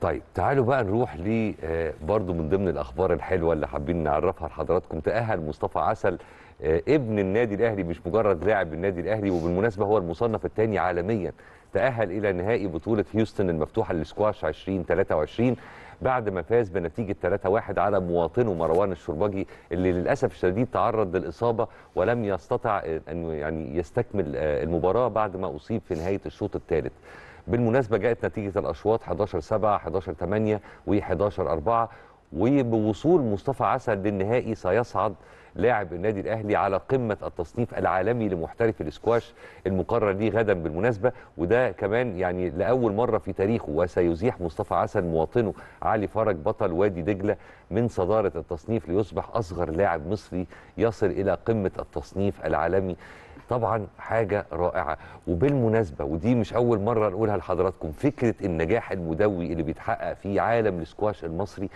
طيب تعالوا بقى نروح ل آه، برضه من ضمن الاخبار الحلوه اللي حابين نعرفها لحضراتكم تاهل مصطفى عسل آه، ابن النادي الاهلي مش مجرد لاعب النادي الاهلي وبالمناسبه هو المصنف الثاني عالميا تأهل إلى نهائي بطولة هيوستن المفتوحة للسكواش 2023 بعد ما فاز بنتيجة 3-1 على مواطنه مروان الشربجي اللي للأسف الشديد تعرض للإصابة ولم يستطع أن يعني يستكمل آه، المباراة بعد ما أصيب في نهاية الشوط الثالث بالمناسبة جاءت نتيجة الأشواط 11-7 11-8 و 11-4 وبوصول مصطفى عسل للنهائي سيصعد لاعب النادي الاهلي على قمه التصنيف العالمي لمحترف الاسكواش المقرر ليه غدا بالمناسبه وده كمان يعني لاول مره في تاريخه وسيزيح مصطفى عسل مواطنه علي فرج بطل وادي دجله من صداره التصنيف ليصبح اصغر لاعب مصري يصل الى قمه التصنيف العالمي طبعا حاجة رائعة وبالمناسبة ودي مش أول مرة نقولها لحضراتكم فكرة النجاح المدوي اللي بيتحقق في عالم الاسكواش المصري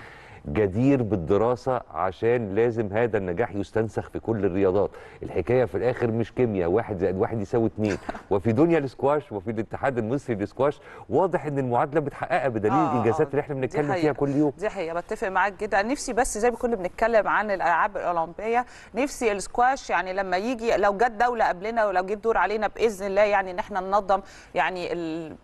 جدير بالدراسه عشان لازم هذا النجاح يستنسخ في كل الرياضات الحكايه في الاخر مش كيمياء واحد زائد واحد يساوي اتنين وفي دنيا الاسكواش وفي الاتحاد المصري الاسكواش واضح ان المعادله بتحققها بدليل آه, آه، الانجازات آه. اللي احنا بنتكلم فيها كل يوم دي حقيقه بتفق معاك جدا نفسي بس زي ما كنا بنتكلم عن الالعاب الاولمبيه نفسي الاسكواش يعني لما يجي لو جت دوله قبلنا ولو جه دور علينا باذن الله يعني ان احنا ننظم يعني ال...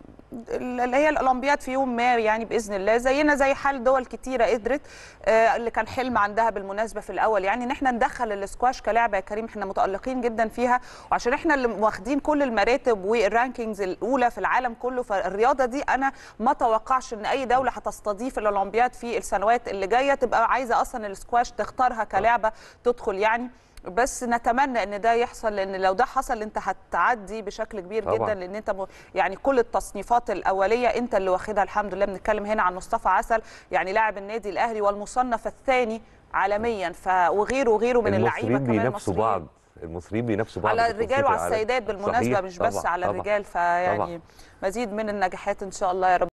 اللي هي الاولمبياد في يوم ما يعني باذن الله زينا زي حال دول كتيره قدرت آه، اللي كان حلم عندها بالمناسبه في الاول يعني ان احنا ندخل الاسكواش كلعبه يا كريم احنا متالقين جدا فيها وعشان احنا اللي واخدين كل المراتب والرانكينجز الاولى في العالم كله فالرياضه دي انا ما توقعش ان اي دوله هتستضيف الاولمبياد في السنوات اللي جايه تبقى عايزه اصلا الاسكواش تختارها كلعبه تدخل يعني بس نتمنى ان ده يحصل لان لو ده حصل انت هتعدي بشكل كبير طبعا. جدا لان انت يعني كل التصنيفات الاوليه انت اللي واخدها الحمد لله بنتكلم هنا عن مصطفى عسل يعني لاعب النادي الاهلي والمصنف الثاني عالميا ف وغيره وغيره من اللعيبه كمان بينافسوا بعض المصريين بينافسوا بعض على الرجال وعلى السيدات بالمناسبه صحيح. مش بس طبعا. على الرجال فيعني مزيد من النجاحات ان شاء الله يا رب